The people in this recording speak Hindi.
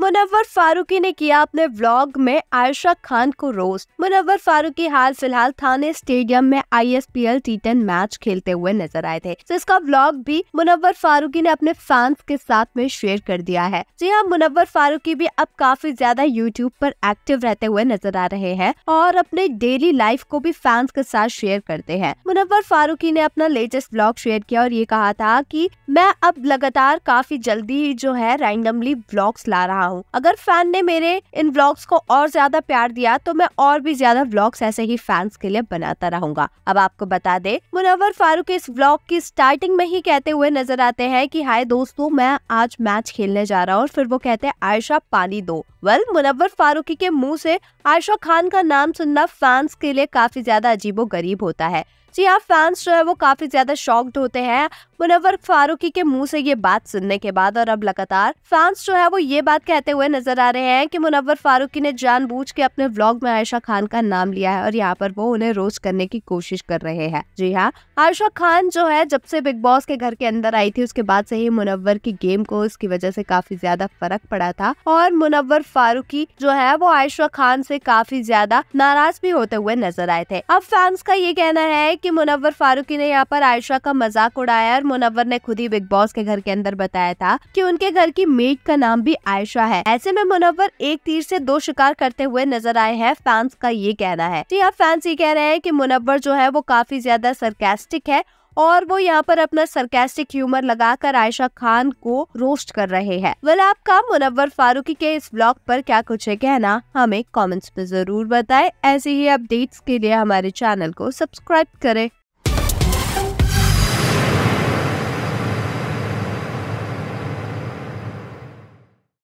मुनव्वर फारूकी ने किया अपने व्लॉग में आयशा खान को रोस्ट मुनव्वर फारूकी हाल फिलहाल थाने स्टेडियम में I S P L T ten match खेलते हुए नजर आए थे जिसका तो इसका व्लॉग भी मुनव्वर फारूकी ने अपने फैंस के साथ में शेयर कर दिया है जी हाँ मुनव्वर फारूकी भी अब काफी ज्यादा यूट्यूब पर एक्टिव रहते हुए नजर आ रहे हैं और अपने डेली लाइफ को भी फैंस के साथ शेयर करते हैं मुनव्वर फारूकी ने अपना लेटेस्ट ब्लॉग शेयर किया और ये कहा था की मैं अब लगातार काफी जल्दी ही जो है रैंडमली ब्लॉग्स ला रहा रहा हूँ अगर फैन ने मेरे इन ब्लॉग्स को और ज्यादा प्यार दिया तो मैं और भी ज्यादा ब्लॉग्स ऐसे ही फैंस के लिए बनाता रहूंगा अब आपको बता दे मुनवर फारूक इस ब्लॉग की स्टार्टिंग में ही कहते हुए नजर आते हैं की हाय दोस्तों मैं आज मैच खेलने जा रहा हूँ फिर वो कहते हैं आयशा पानी दो वेल मुनवर फारूकी के मुंह से आयशा खान का नाम सुनना फैंस के लिए काफी ज्यादा अजीबो गरीब होता है जी हाँ फैंस जो है वो काफ़ी ज़्यादा शॉक्ड होते हैं मुनवर फारूकी के मुंह से ये बात सुनने के बाद और अब लगातार फैंस जो है वो ये बात कहते हुए नजर आ रहे हैं कि मुनवर फारूकी ने जानबूझ के अपने व्लॉग में आयशा खान का नाम लिया है और यहाँ पर वो उन्हें रोज करने की कोशिश कर रहे हैं जी हाँ आयशा खान जो है जब से बिग बॉस के घर के अंदर आई थी उसके बाद से ही मुनवर की गेम को उसकी वजह से काफी ज्यादा फर्क पड़ा था और मुनवर फारूकी जो है वो आयशा खान से काफी ज्यादा नाराज भी होते हुए नजर आए थे अब फैंस का ये कहना है कि मुनव्वर फारूकी ने यहाँ पर आयशा का मजाक उड़ाया और मुनव्वर ने खुद ही बिग बॉस के घर के अंदर बताया था कि उनके घर की मेट का नाम भी आयशा है ऐसे में मुनव्वर एक तीर से दो शिकार करते हुए नजर आए हैं फैंस का ये कहना है जी हाँ फैंस ये कह रहे हैं कि मुनव्वर जो है वो काफी ज्यादा सरकेस्टिक है और वो यहाँ पर अपना सरकेस्टिक ह्यूमर लगाकर आयशा खान को रोस्ट कर रहे हैं वेल आपका मुनव्वर फारूकी के इस ब्लॉग पर क्या कुछ है कहना हमें कमेंट्स में जरूर बताएं ऐसे ही अपडेट्स के लिए हमारे चैनल को सब्सक्राइब करें